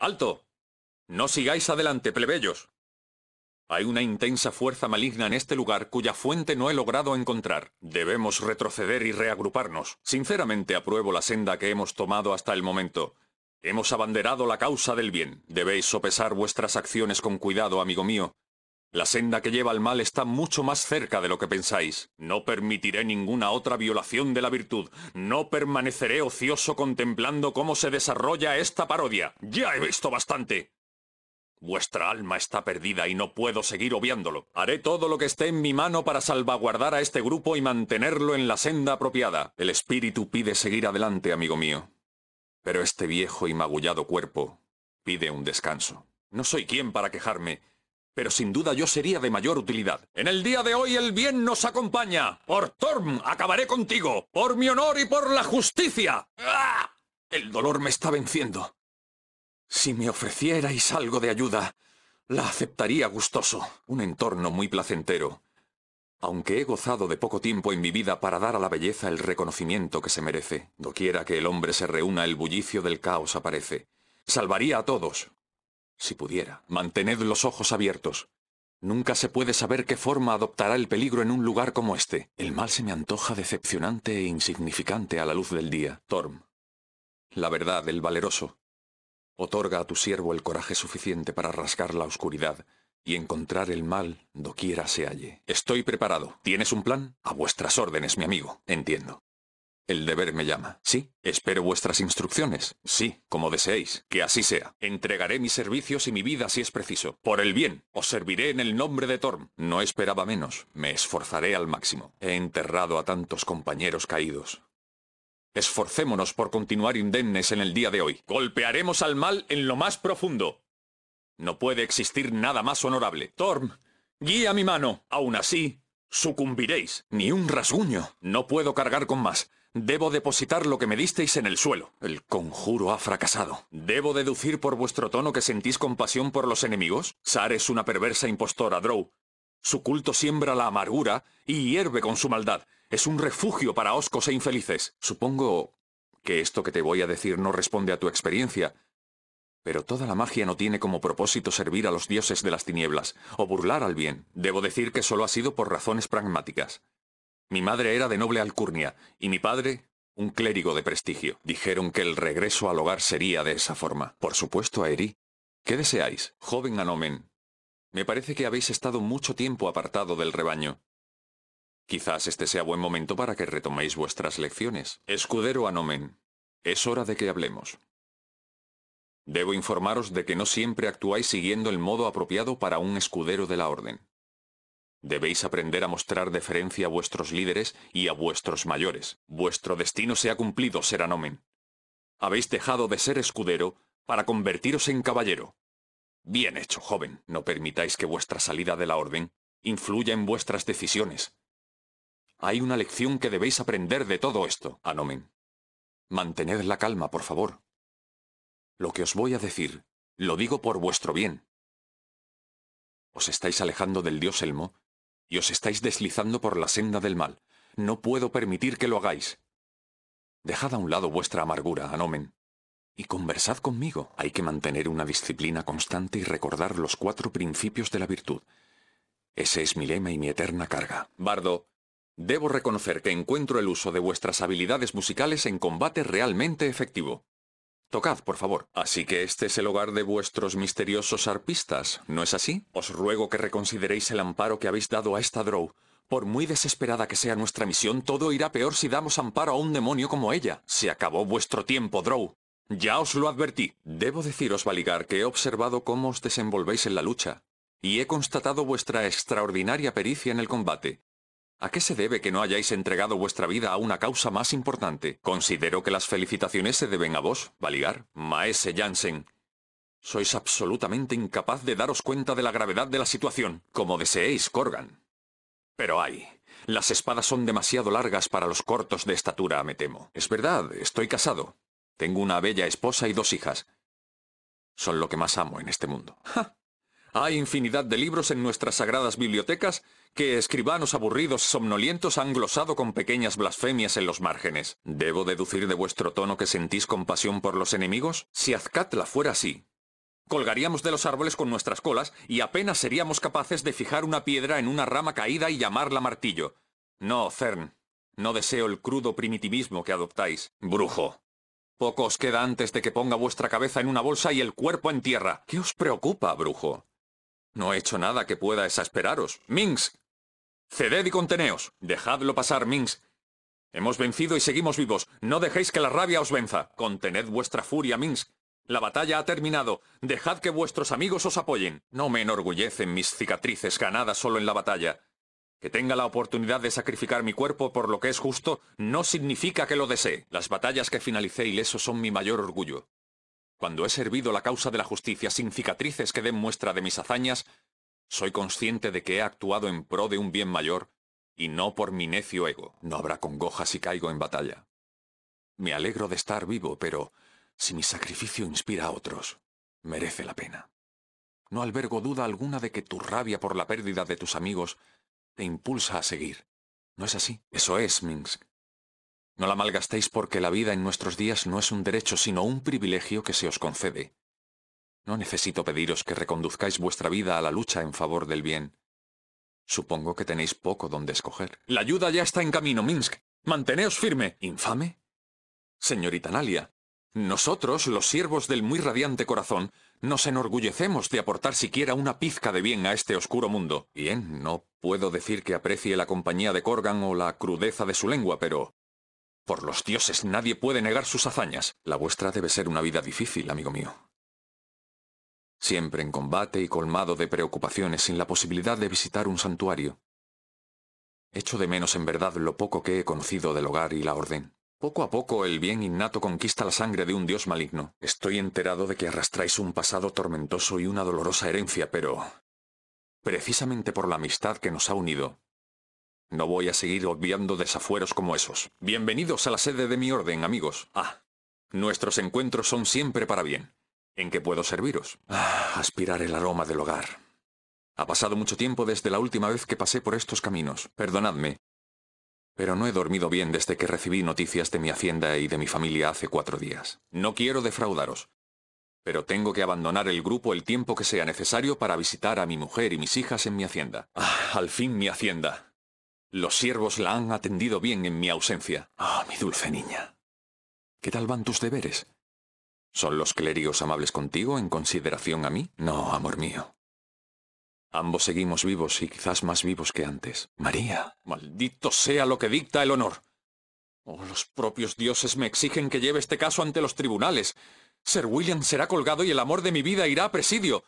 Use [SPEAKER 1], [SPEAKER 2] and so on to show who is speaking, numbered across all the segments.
[SPEAKER 1] ¡Alto! No sigáis adelante, plebeyos. Hay una intensa fuerza maligna en este lugar cuya fuente no he logrado encontrar. Debemos retroceder y reagruparnos. Sinceramente apruebo la senda que hemos tomado hasta el momento. Hemos abanderado la causa del bien. Debéis sopesar vuestras acciones con cuidado, amigo mío, la senda que lleva al mal está mucho más cerca de lo que pensáis. No permitiré ninguna otra violación de la virtud. No permaneceré ocioso contemplando cómo se desarrolla esta parodia. Ya he visto bastante. Vuestra alma está perdida y no puedo seguir obviándolo. Haré todo lo que esté en mi mano para salvaguardar a este grupo y mantenerlo en la senda apropiada. El espíritu pide seguir adelante, amigo mío. Pero este viejo y magullado cuerpo pide un descanso. No soy quien para quejarme, pero sin duda yo sería de mayor utilidad. En el día de hoy el bien nos acompaña. Por Torm acabaré contigo, por mi honor y por la justicia. ¡Ah! El dolor me está venciendo. Si me ofrecierais algo de ayuda, la aceptaría gustoso. Un entorno muy placentero. Aunque he gozado de poco tiempo en mi vida para dar a la belleza el reconocimiento que se merece, doquiera que el hombre se reúna el bullicio del caos aparece. Salvaría a todos, si pudiera, mantened los ojos abiertos. Nunca se puede saber qué forma adoptará el peligro en un lugar como este. El mal se me antoja decepcionante e insignificante a la luz del día, Torm. La verdad, el valeroso. Otorga a tu siervo el coraje suficiente para rascar la oscuridad y encontrar el mal doquiera se halle. Estoy preparado. ¿Tienes un plan? A vuestras órdenes, mi amigo. Entiendo. El deber me llama. Sí, espero vuestras instrucciones. Sí, como deseéis, que así sea. Entregaré mis servicios y mi vida si es preciso. Por el bien, os serviré en el nombre de Torm. No esperaba menos, me esforzaré al máximo. He enterrado a tantos compañeros caídos. Esforcémonos por continuar indemnes en el día de hoy. Golpearemos al mal en lo más profundo. No puede existir nada más honorable. Torm, guía mi mano. Aún así, sucumbiréis. Ni un rasguño. No puedo cargar con más. Debo depositar lo que me disteis en el suelo. El conjuro ha fracasado. ¿Debo deducir por vuestro tono que sentís compasión por los enemigos? Sar es una perversa impostora, Drow. Su culto siembra la amargura y hierve con su maldad. Es un refugio para oscos e infelices. Supongo que esto que te voy a decir no responde a tu experiencia, pero toda la magia no tiene como propósito servir a los dioses de las tinieblas, o burlar al bien. Debo decir que solo ha sido por razones pragmáticas. Mi madre era de noble alcurnia, y mi padre, un clérigo de prestigio. Dijeron que el regreso al hogar sería de esa forma. Por supuesto, Aerí. ¿Qué deseáis, joven Anomen? Me parece que habéis estado mucho tiempo apartado del rebaño. Quizás este sea buen momento para que retoméis vuestras lecciones. Escudero Anomen, es hora de que hablemos. Debo informaros de que no siempre actuáis siguiendo el modo apropiado para un escudero de la orden. Debéis aprender a mostrar deferencia a vuestros líderes y a vuestros mayores. Vuestro destino se ha cumplido, Seranomen. Habéis dejado de ser escudero para convertiros en caballero. Bien hecho, joven. No permitáis que vuestra salida de la orden influya en vuestras decisiones. Hay una lección que debéis aprender de todo esto, Anomen. Mantened la calma, por favor. Lo que os voy a decir, lo digo por vuestro bien. Os estáis alejando del dios Elmo y os estáis deslizando por la senda del mal. No puedo permitir que lo hagáis. Dejad a un lado vuestra amargura, Anomen, y conversad conmigo. Hay que mantener una disciplina constante y recordar los cuatro principios de la virtud. Ese es mi lema y mi eterna carga. Bardo, debo reconocer que encuentro el uso de vuestras habilidades musicales en combate realmente efectivo. Tocad, por favor. Así que este es el hogar de vuestros misteriosos arpistas, ¿no es así? Os ruego que reconsideréis el amparo que habéis dado a esta Drow. Por muy desesperada que sea nuestra misión, todo irá peor si damos amparo a un demonio como ella. Se acabó vuestro tiempo, Drow. Ya os lo advertí. Debo deciros, Valigar, que he observado cómo os desenvolvéis en la lucha. Y he constatado vuestra extraordinaria pericia en el combate. ¿A qué se debe que no hayáis entregado vuestra vida a una causa más importante? Considero que las felicitaciones se deben a vos, Valigar, Maese Jansen. Sois absolutamente incapaz de daros cuenta de la gravedad de la situación, como deseéis, Corgan. Pero ay, las espadas son demasiado largas para los cortos de estatura, me temo. Es verdad, estoy casado. Tengo una bella esposa y dos hijas. Son lo que más amo en este mundo. Hay infinidad de libros en nuestras sagradas bibliotecas que escribanos aburridos somnolientos han glosado con pequeñas blasfemias en los márgenes. ¿Debo deducir de vuestro tono que sentís compasión por los enemigos? Si Azcatla fuera así, colgaríamos de los árboles con nuestras colas y apenas seríamos capaces de fijar una piedra en una rama caída y llamarla martillo. No, Cern, no deseo el crudo primitivismo que adoptáis. Brujo. Poco os queda antes de que ponga vuestra cabeza en una bolsa y el cuerpo en tierra. ¿Qué os preocupa, brujo? No he hecho nada que pueda exasperaros. Minks, Ceded y conteneos. Dejadlo pasar, Minx. Hemos vencido y seguimos vivos. No dejéis que la rabia os venza. Contened vuestra furia, Minsk. La batalla ha terminado. Dejad que vuestros amigos os apoyen. No me enorgullecen mis cicatrices ganadas solo en la batalla. Que tenga la oportunidad de sacrificar mi cuerpo por lo que es justo no significa que lo desee. Las batallas que finalicé ileso son mi mayor orgullo. Cuando he servido la causa de la justicia sin cicatrices que den muestra de mis hazañas, soy consciente de que he actuado en pro de un bien mayor y no por mi necio ego. No habrá congoja si caigo en batalla. Me alegro de estar vivo, pero si mi sacrificio inspira a otros, merece la pena. No albergo duda alguna de que tu rabia por la pérdida de tus amigos te impulsa a seguir. ¿No es así? Eso es, Minsk. No la malgastéis porque la vida en nuestros días no es un derecho sino un privilegio que se os concede. No necesito pediros que reconduzcáis vuestra vida a la lucha en favor del bien. Supongo que tenéis poco donde escoger. La ayuda ya está en camino, Minsk. Manteneos firme. ¿Infame? Señorita Nalia, nosotros, los siervos del muy radiante corazón, nos enorgullecemos de aportar siquiera una pizca de bien a este oscuro mundo. Bien, no puedo decir que aprecie la compañía de Corgan o la crudeza de su lengua, pero por los dioses, nadie puede negar sus hazañas. La vuestra debe ser una vida difícil, amigo mío. Siempre en combate y colmado de preocupaciones sin la posibilidad de visitar un santuario. Echo de menos en verdad lo poco que he conocido del hogar y la orden. Poco a poco el bien innato conquista la sangre de un dios maligno. Estoy enterado de que arrastráis un pasado tormentoso y una dolorosa herencia, pero... Precisamente por la amistad que nos ha unido, no voy a seguir obviando desafueros como esos. Bienvenidos a la sede de mi orden, amigos. Ah, nuestros encuentros son siempre para bien. ¿En qué puedo serviros? Ah, aspirar el aroma del hogar. Ha pasado mucho tiempo desde la última vez que pasé por estos caminos. Perdonadme. Pero no he dormido bien desde que recibí noticias de mi hacienda y de mi familia hace cuatro días. No quiero defraudaros. Pero tengo que abandonar el grupo el tiempo que sea necesario para visitar a mi mujer y mis hijas en mi hacienda. Ah, al fin mi hacienda. Los siervos la han atendido bien en mi ausencia. Ah, mi dulce niña. ¿Qué tal van tus deberes? ¿Son los clérigos amables contigo en consideración a mí? No, amor mío. Ambos seguimos vivos y quizás más vivos que antes. María, maldito sea lo que dicta el honor. Oh, los propios dioses me exigen que lleve este caso ante los tribunales. Sir William será colgado y el amor de mi vida irá a presidio.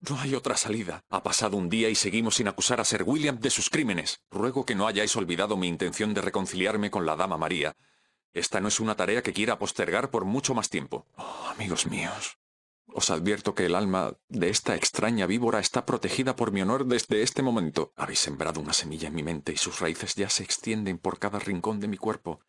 [SPEAKER 1] No hay otra salida. Ha pasado un día y seguimos sin acusar a Sir William de sus crímenes. Ruego que no hayáis olvidado mi intención de reconciliarme con la Dama María. Esta no es una tarea que quiera postergar por mucho más tiempo. Oh, amigos míos. Os advierto que el alma de esta extraña víbora está protegida por mi honor desde este momento. Habéis sembrado una semilla en mi mente y sus raíces ya se extienden por cada rincón de mi cuerpo.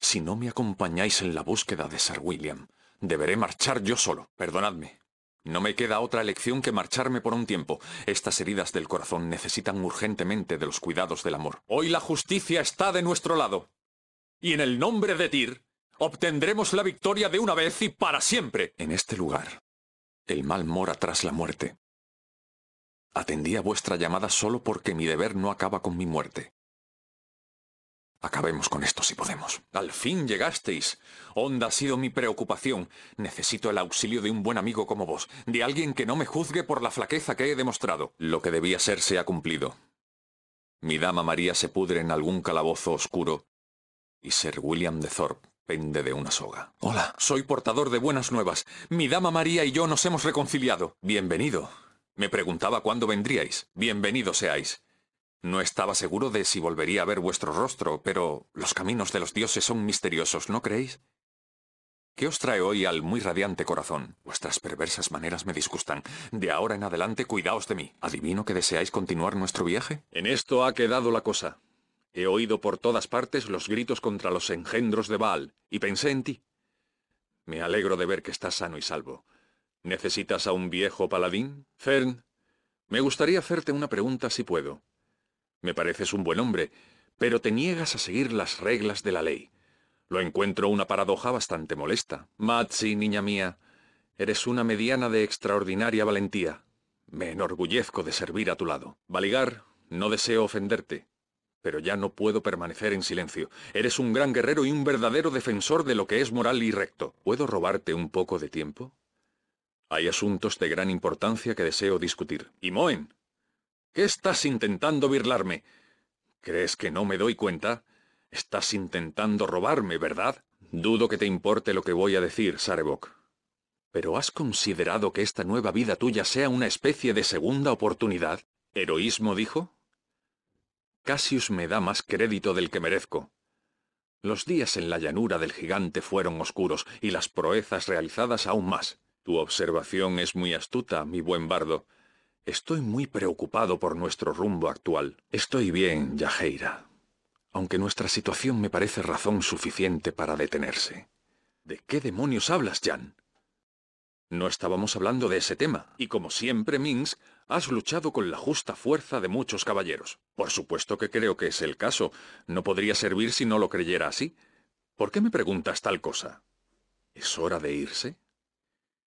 [SPEAKER 1] Si no me acompañáis en la búsqueda de Sir William, deberé marchar yo solo. Perdonadme, no me queda otra elección que marcharme por un tiempo. Estas heridas del corazón necesitan urgentemente de los cuidados del amor. Hoy la justicia está de nuestro lado. Y en el nombre de Tyr, obtendremos la victoria de una vez y para siempre. En este lugar, el mal mora tras la muerte. Atendí a vuestra llamada solo porque mi deber no acaba con mi muerte. Acabemos con esto si podemos. Al fin llegasteis. Honda ha sido mi preocupación. Necesito el auxilio de un buen amigo como vos, de alguien que no me juzgue por la flaqueza que he demostrado. Lo que debía ser se ha cumplido. Mi dama María se pudre en algún calabozo oscuro y Sir William de Thorpe pende de una soga. Hola, soy portador de buenas nuevas. Mi dama María y yo nos hemos reconciliado. Bienvenido. Me preguntaba cuándo vendríais. Bienvenido seáis. No estaba seguro de si volvería a ver vuestro rostro, pero los caminos de los dioses son misteriosos, ¿no creéis? ¿Qué os trae hoy al muy radiante corazón? Vuestras perversas maneras me disgustan. De ahora en adelante, cuidaos de mí. ¿Adivino que deseáis continuar nuestro viaje? En esto ha quedado la cosa. He oído por todas partes los gritos contra los engendros de Baal, y pensé en ti. Me alegro de ver que estás sano y salvo. ¿Necesitas a un viejo paladín? Fern, me gustaría hacerte una pregunta si puedo. Me pareces un buen hombre, pero te niegas a seguir las reglas de la ley. Lo encuentro una paradoja bastante molesta. Matsi, niña mía, eres una mediana de extraordinaria valentía. Me enorgullezco de servir a tu lado. Valigar, no deseo ofenderte, pero ya no puedo permanecer en silencio. Eres un gran guerrero y un verdadero defensor de lo que es moral y recto. ¿Puedo robarte un poco de tiempo? Hay asuntos de gran importancia que deseo discutir. Y Moen, ¿Qué estás intentando birlarme? ¿Crees que no me doy cuenta? Estás intentando robarme, ¿verdad? Dudo que te importe lo que voy a decir, Sarebok. ¿Pero has considerado que esta nueva vida tuya sea una especie de segunda oportunidad? ¿Heroísmo dijo? —Casius me da más crédito del que merezco. Los días en la llanura del gigante fueron oscuros y las proezas realizadas aún más. Tu observación es muy astuta, mi buen bardo. Estoy muy preocupado por nuestro rumbo actual. Estoy bien, Yajeira. Aunque nuestra situación me parece razón suficiente para detenerse. ¿De qué demonios hablas, Jan? No estábamos hablando de ese tema, y como siempre, Minx, has luchado con la justa fuerza de muchos caballeros. Por supuesto que creo que es el caso. No podría servir si no lo creyera así. ¿Por qué me preguntas tal cosa? ¿Es hora de irse?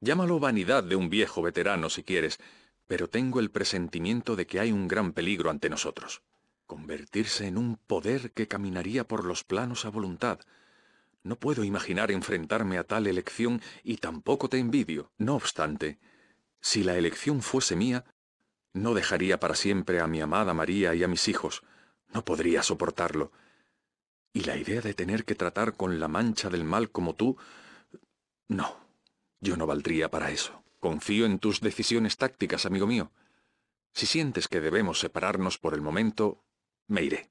[SPEAKER 1] Llámalo vanidad de un viejo veterano si quieres, pero tengo el presentimiento de que hay un gran peligro ante nosotros. Convertirse en un poder que caminaría por los planos a voluntad. No puedo imaginar enfrentarme a tal elección y tampoco te envidio. No obstante, si la elección fuese mía, no dejaría para siempre a mi amada María y a mis hijos. No podría soportarlo. Y la idea de tener que tratar con la mancha del mal como tú... No, yo no valdría para eso. Confío en tus decisiones tácticas, amigo mío. Si sientes que debemos separarnos por el momento, me iré.